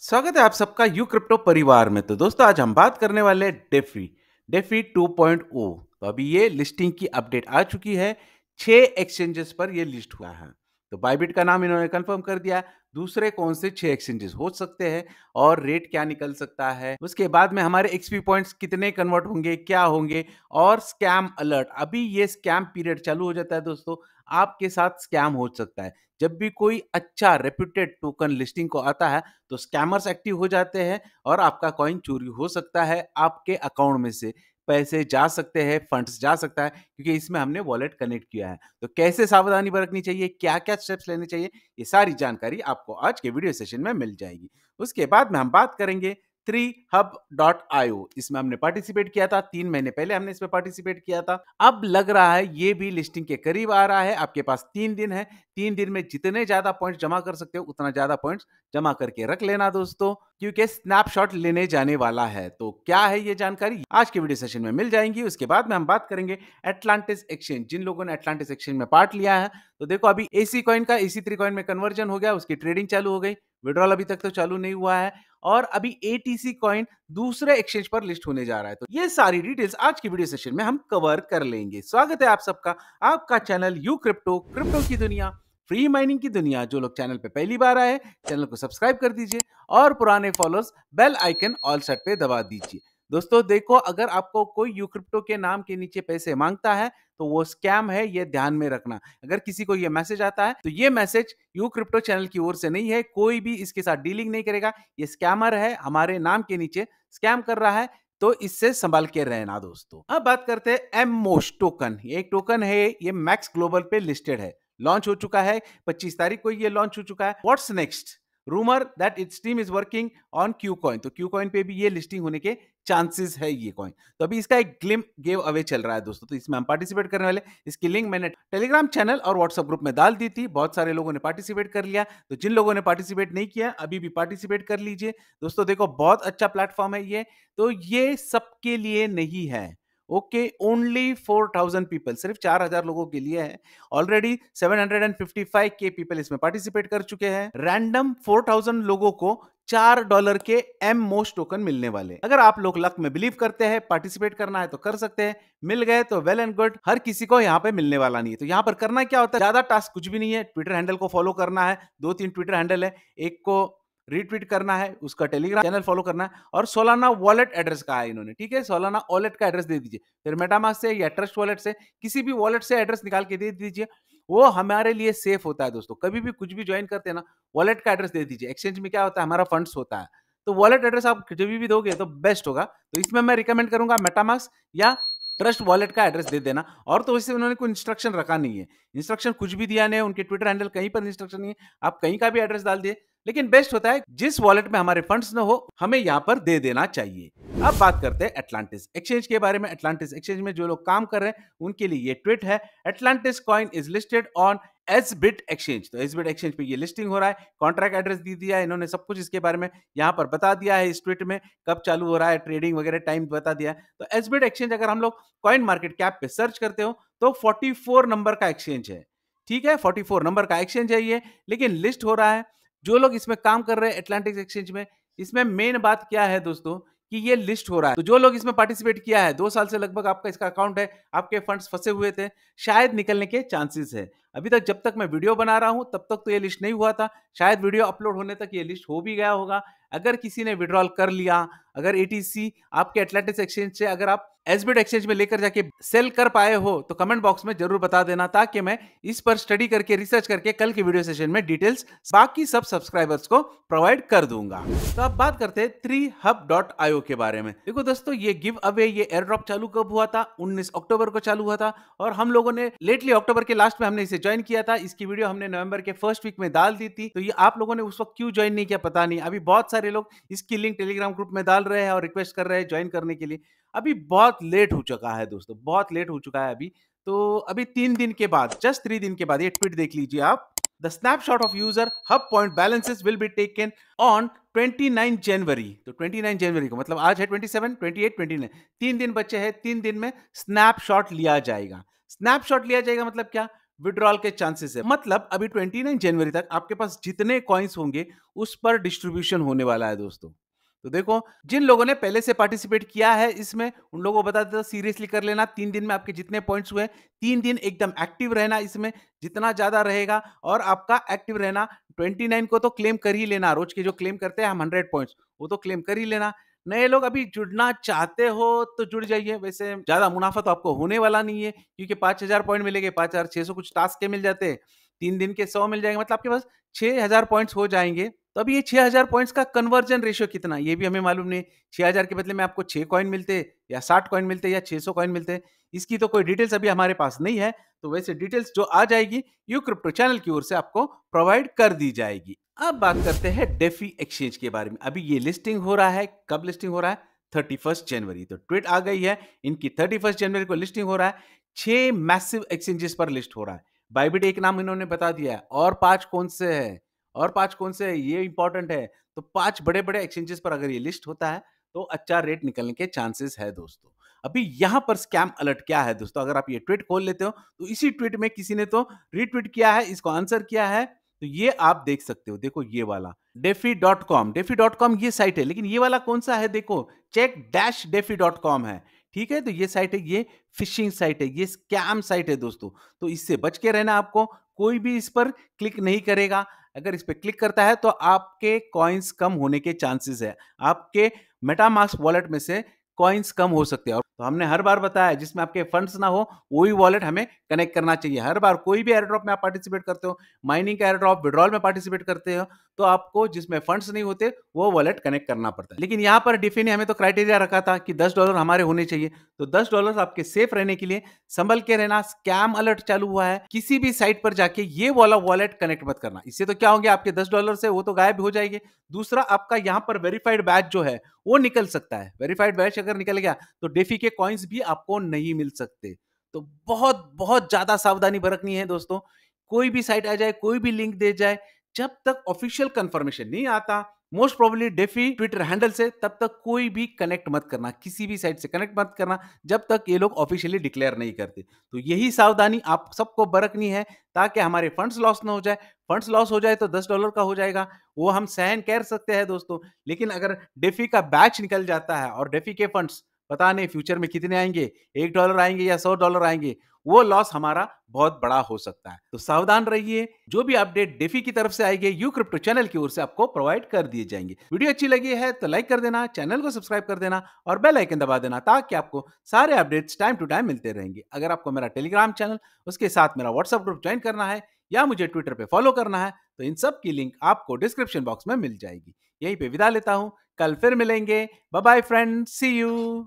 स्वागत है आप सबका यू क्रिप्टो परिवार में तो दोस्तों आज हम बात करने वाले हैं डेफी डेफी 2.0 तो अभी ये लिस्टिंग की अपडेट आ चुकी है छह एक्सचेंजेस पर ये लिस्ट हुआ है तो बाइबिट का नाम इन्होंने कंफर्म कर दिया दूसरे कौन से छह एक्सचेंजेस हो सकते हैं और रेट क्या निकल सकता है उसके बाद में हमारे एक्सपी पॉइंट्स कितने कन्वर्ट होंगे क्या होंगे और स्कैम अलर्ट अभी ये स्कैम पीरियड चालू हो जाता है दोस्तों आपके साथ स्कैम हो सकता है जब भी कोई अच्छा रेप्यूटेड टोकन लिस्टिंग को आता है तो स्कैमर्स एक्टिव हो जाते हैं और आपका कॉइन चोरी हो सकता है आपके अकाउंट में से पैसे जा सकते हैं फंड्स जा सकता है क्योंकि इसमें हमने वॉलेट कनेक्ट किया है तो कैसे सावधानी बरतनी चाहिए क्या क्या स्टेप्स लेने चाहिए ये सारी जानकारी आपको आज के वीडियो सेशन में मिल जाएगी उसके बाद में हम बात करेंगे थ्री हब डॉट आईओ इसमें हमने पार्टिसिपेट किया था तीन महीने पहले हमने इसमें पार्टिसिपेट किया था अब लग रहा है ये भी लिस्टिंग के करीब आ रहा है आपके पास तीन दिन है तीन दिन में जितने ज्यादा पॉइंट जमा कर सकते हो उतना ज्यादा पॉइंट जमा करके रख लेना दोस्तों क्योंकि स्नैपशॉट लेने जाने वाला है तो क्या है ये जानकारी आज के वीडियो सेशन में मिल जाएंगी उसके बाद में हम बात करेंगे एटलांटिस एक्सचेंज जिन लोगों ने एटलांटिस एक्सचेंज में पार्ट लिया है तो देखो अभी एसी कॉइन का एसी थ्री कॉइन में कन्वर्जन हो गया उसकी ट्रेडिंग चालू हो गई विड्रॉल अभी तक तो चालू नहीं हुआ है और अभी सी कॉइन दूसरे एक्सचेंज पर लिस्ट होने जा रहा है तो ये सारी डिटेल्स आज की वीडियो सेशन में हम कवर कर लेंगे स्वागत है आप सबका आपका चैनल यू क्रिप्टो क्रिप्टो की दुनिया फ्री माइनिंग की दुनिया जो लोग चैनल पे पहली बार आए चैनल को सब्सक्राइब कर दीजिए और पुराने followers bell icon all set पे दबा दीजिए दोस्तों देखो अगर आपको कोई यूक्रिप्टो के नाम के नीचे पैसे मांगता है तो वो स्कैम है ये ध्यान में रखना अगर किसी को ये मैसेज आता है तो ये मैसेज यू क्रिप्टो चैनल की ओर से नहीं है कोई भी इसके साथ डीलिंग नहीं करेगा ये स्कैमर है हमारे नाम के नीचे स्कैम कर रहा है तो इससे संभाल के रहना दोस्तों अब बात करते हैं एम मोश टोकन ये एक टोकन है ये मैक्स ग्लोबल पे लिस्टेड है लॉन्च हो चुका है 25 तारीख को ये लॉन्च हो चुका है what's next rumour that its team is working on Q coin तो क्यू कॉइन पे भी ये लिस्टिंग होने के चांसेस है ये कॉइन तो अभी इसका एक ग्लिम गेव अवे चल रहा है दोस्तों तो इसमें हम पार्टिसिपेट करने वाले इसकी लिंक मैंने टेलीग्राम चैनल और व्हाट्सअप ग्रुप में डाल दी थी बहुत सारे लोगों ने पार्टिसिपेट कर लिया तो जिन लोगों ने पार्टिसिपेट नहीं किया अभी भी पार्टिसिपेट कर लीजिए दोस्तों देखो बहुत अच्छा प्लेटफॉर्म है ये तो ये सबके लिए नहीं है okay only four thousand people सिर्फ चार हजार लोगों के लिए है already seven hundred and fifty five के पीपल इसमें पार्टिसिपेट कर चुके हैं रैंडम फोर थाउजेंड लोगों को चार डॉलर के एम मोस्ट टोकन मिलने वाले अगर आप लोग लक में बिलीव करते हैं पार्टिसिपेट करना है तो कर सकते हैं मिल गए तो वेल एंड गुड हर किसी को यहाँ पे मिलने वाला नहीं है तो यहाँ पर करना क्या होता है ज्यादा टास्क कुछ भी नहीं है ट्विटर हैंडल को फॉलो करना है दो तीन ट्विटर हैंडल है एक को रीट्वीट करना है उसका टेलीग्राम चैनल फॉलो करना है और सोलाना वॉलेट एड्रेस कहा है इन्होंने ठीक है सोलाना वॉलेट का एड्रेस दे दीजिए फिर मेटामास से या ट्रस्ट वॉलेट से किसी भी वॉलेट से एड्रेस निकाल के दे दीजिए वो हमारे लिए सेफ होता है दोस्तों कभी भी कुछ भी ज्वाइन करते हैं ना वॉलेट का एड्रेस दे दीजिए एक्सचेंज में क्या होता है हमारा फंड्स होता है तो वॉलेट एड्रेस आप जब भी दोगे तो बेस्ट होगा तो इसमें मैं रिकमेंड करूंगा मेटामास या ट्रस्ट वॉलेट का एड्रेस दे देना और तो वैसे उन्होंने कोई इंस्ट्रक्शन रखा नहीं है इंस्ट्रक्शन कुछ भी दिया नहीं है उनके ट्विटर हैंडल कहीं पर इंस्ट्रक्शन नहीं है आप कहीं का भी एड्रेस डाल दिए लेकिन बेस्ट होता है जिस वॉलेट में हमारे फंड्स न हो हमें यहाँ पर दे देना चाहिए अब बात करते हैं एटलांटिस एक्सचेंज के बारे में अटलांटिस एक्सचेंज में जो लोग काम कर रहे हैं उनके लिए ये ट्वीट है Atlantis coin is listed on S bit exchange तो एस बिट एक्सचेंज पे ये लिस्टिंग हो रहा है कॉन्ट्रैक्ट एड्रेस दे दिया है इन्होंने सब कुछ इसके बारे में यहाँ पर बता दिया है इस ट्वीट में कब चालू हो रहा है ट्रेडिंग वगैरह टाइम बता दिया है तो एस बिट एक्सचेंज अगर हम लोग कॉइन मार्केट कैप पे सर्च करते हो तो 44 नंबर का एक्सचेंज है ठीक है 44 नंबर का एक्सचेंज है ये लेकिन लिस्ट हो रहा है जो लोग इसमें काम कर रहे हैं एटलांटिक एक्सचेंज में इसमें मेन बात क्या है दोस्तों कि ये लिस्ट हो रहा है तो जो लोग इसमें पार्टिसिपेट किया है दो साल से लगभग आपका इसका अकाउंट है आपके फंड्स फंसे हुए थे शायद निकलने के चांसेस है अभी तक जब तक मैं वीडियो बना रहा हूं तब तक तो ये लिस्ट नहीं हुआ था शायद वीडियो अपलोड होने तक ये लिस्ट हो भी गया होगा अगर किसी ने विड्रॉल कर लिया अगर ए आपके एटलांटिस एक्सचेंज से अगर आप एस एक्सचेंज में लेकर जाके सेल कर पाए हो तो कमेंट बॉक्स में जरूर बता देना ताकि मैं इस पर स्टडी करके रिसर्च करके कल के वीडियो सेशन में डिटेल्स बाकी सब सब्सक्राइबर्स को प्रोवाइड कर दूंगा तो अब बात करते हैं थ्री हब डॉट आईओ के बारे में देखो दोस्तों ये गिव अवे ये एयर ड्रॉप चालू कब हुआ था उन्नीस अक्टूबर को चालू हुआ था और हम लोगों ने लेटली अक्टूबर के लास्ट में हमने इसे ज्वाइन किया था इसकी वीडियो हमने नवंबर के फर्स्ट वीक में डाल दी थी तो ये आप लोगों ने उस वक्त क्यों ज्वाइन नहीं किया पता नहीं अभी बहुत सारे लोग इसकी लिंक टेलीग्राम ग्रुप में डाल रहे हैं और रिक्वेस्ट कर रहे हैं ज्वाइन करने के लिए अभी बहुत लेट हो चुका है दोस्तों बहुत लेट हो चुका है अभी तो अभी तीन दिन के बाद जस्ट थ्री दिन के बाद ये ट्वीट देख लीजिए आप the snapshot of user hub point balances will be taken on 29 January तो 29 जनवरी को मतलब आज है 27, 28, 29 तीन दिन बचे हैं तीन दिन में स्नैपशॉट लिया जाएगा स्नैपशॉट लिया जाएगा मतलब क्या विड्रॉल के चांसेस है मतलब अभी 29 जनवरी तक आपके पास जितने कॉइन्स होंगे उस पर डिस्ट्रीब्यूशन होने वाला है दोस्तों तो देखो जिन लोगों ने पहले से पार्टिसिपेट किया है इसमें उन लोगों को बता देता सीरियसली कर लेना तीन दिन में आपके जितने पॉइंट्स हुए तीन दिन एकदम एक्टिव रहना इसमें जितना ज़्यादा रहेगा और आपका एक्टिव रहना 29 को तो क्लेम कर ही लेना रोज के जो क्लेम करते हैं हम 100 पॉइंट्स वो तो क्लेम कर ही लेना नए लोग अभी जुड़ना चाहते हो तो जुड़ जाइए वैसे ज्यादा मुनाफा तो आपको होने वाला नहीं है क्योंकि पांच हजार पॉइंट मिलेंगे पांच हजार छह सौ कुछ टास्क के मिल जाते हैं तीन दिन के सौ मिल जाएंगे मतलब आपके पास छह हजार पॉइंट्स हो जाएंगे तो अभी ये छह हजार पॉइंट्स का कन्वर्जन रेशियो कितना ये भी हमें मालूम नहीं छह हजार के बदले में आपको छह कॉइन मिलते या साठ कॉइन मिलते या छह सौ कॉइन मिलते इसकी तो कोई डिटेल्स अभी हमारे पास नहीं है तो वैसे डिटेल्स जो आ जाएगी यू क्रिप्टो चैनल की ओर से आपको प्रोवाइड कर दी जाएगी अब बात करते हैं डेफी एक्सचेंज के बारे में अभी ये लिस्टिंग हो रहा है कब लिस्टिंग हो रहा है थर्टी जनवरी तो ट्वीट आ गई है इनकी थर्टी जनवरी को लिस्टिंग हो रहा है छह मैसिव एक्सचेंजेस पर लिस्ट हो रहा है बाइबिट एक नाम इन्होंने बता दिया है और पांच कौन से है और पांच कौन से है ये इंपॉर्टेंट है तो पांच बड़े बड़े एक्सचेंजेस पर अगर ये लिस्ट होता है तो अच्छा रेट निकलने के चांसेस है दोस्तों अभी यहां पर स्कैम अलर्ट क्या है दोस्तों अगर आप ये ट्वीट खोल लेते हो तो इसी ट्वीट में किसी ने तो रीट्वीट किया है इसको आंसर किया है तो ये आप देख सकते हो देखो ये वाला DeFi dot com DeFi dot com ये साइट है लेकिन ये वाला कौन सा है देखो check dash DeFi dot com है ठीक है तो ये साइट है ये फिशिंग साइट है ये स्कैम साइट है दोस्तों तो इससे बच के रहना आपको कोई भी इस पर क्लिक नहीं करेगा अगर इस पर क्लिक करता है तो आपके कॉइन्स कम होने के चांसेस है आपके मेटामास्क वॉलेट में से कॉइन्स कम हो सकते हैं तो हमने हर बार बताया जिसमें आपके फंड्स ना हो वही वॉलेट हमें कनेक्ट करना चाहिए हर बार कोई भी एयरड्रॉप में आप पार्टिसिपेट करते हो माइनिंग का एयरड्रॉप विड्रॉल में पार्टिसिपेट करते हो तो आपको जिसमें फंड्स नहीं होते वो वॉलेट कनेक्ट करना पड़ता है लेकिन यहाँ पर डिफी ने हमें तो क्राइटेरिया रखा था कि दस डॉलर हमारे होने चाहिए तो दस डॉलर आपके सेफ रहने के लिए संभल के रहना स्कैम अलर्ट चालू हुआ है किसी भी साइट पर जाके ये वाला वॉलेट कनेक्ट मत करना इससे तो क्या होंगे आपके दस डॉलर से वो तो गायब हो जाएंगे दूसरा आपका यहाँ पर वेरीफाइड बैच जो है वो निकल सकता है वेरीफाइड बैच अगर निकल गया तो डेफी के कॉइन्स भी आपको नहीं मिल सकते तो बहुत बहुत ज्यादा सावधानी बरतनी है दोस्तों कोई भी साइट आ जाए कोई भी लिंक दे जाए जब तक ऑफिशियल कंफर्मेशन नहीं आता most probably DeFi Twitter handle से तब तक कोई भी कनेक्ट मत करना किसी भी साइट से कनेक्ट मत करना जब तक ये लोग ऑफिशियली डिक्लेयर नहीं करते तो यही सावधानी आप सबको बरतनी है ताकि हमारे फंड्स लॉस ना हो जाए फंड्स लॉस हो जाए तो दस डॉलर का हो जाएगा वो हम सहन कर सकते हैं दोस्तों लेकिन अगर डेफी का बैच निकल जाता है और डेफी के फंड्स पता नहीं फ्यूचर में कितने आएंगे एक डॉलर आएंगे या सौ डॉलर आएंगे वो लॉस हमारा बहुत बड़ा हो सकता है तो सावधान रहिए जो भी अपडेट डेफी की तरफ से आएगी यू क्रिप्टो चैनल की ओर से आपको प्रोवाइड कर दिए जाएंगे वीडियो अच्छी लगी है तो लाइक कर देना चैनल को सब्सक्राइब कर देना और बेल आइकन दबा देना ताकि आपको सारे अपडेट्स टाइम टू टाइम मिलते रहेंगे अगर आपको मेरा टेलीग्राम चैनल उसके साथ मेरा व्हाट्सअप ग्रुप ज्वाइन करना है या मुझे ट्विटर पे फॉलो करना है तो इन सब की लिंक आपको डिस्क्रिप्शन बॉक्स में मिल जाएगी यहीं पे विदा लेता हूँ कल फिर मिलेंगे बाय फ्रेंड सी यू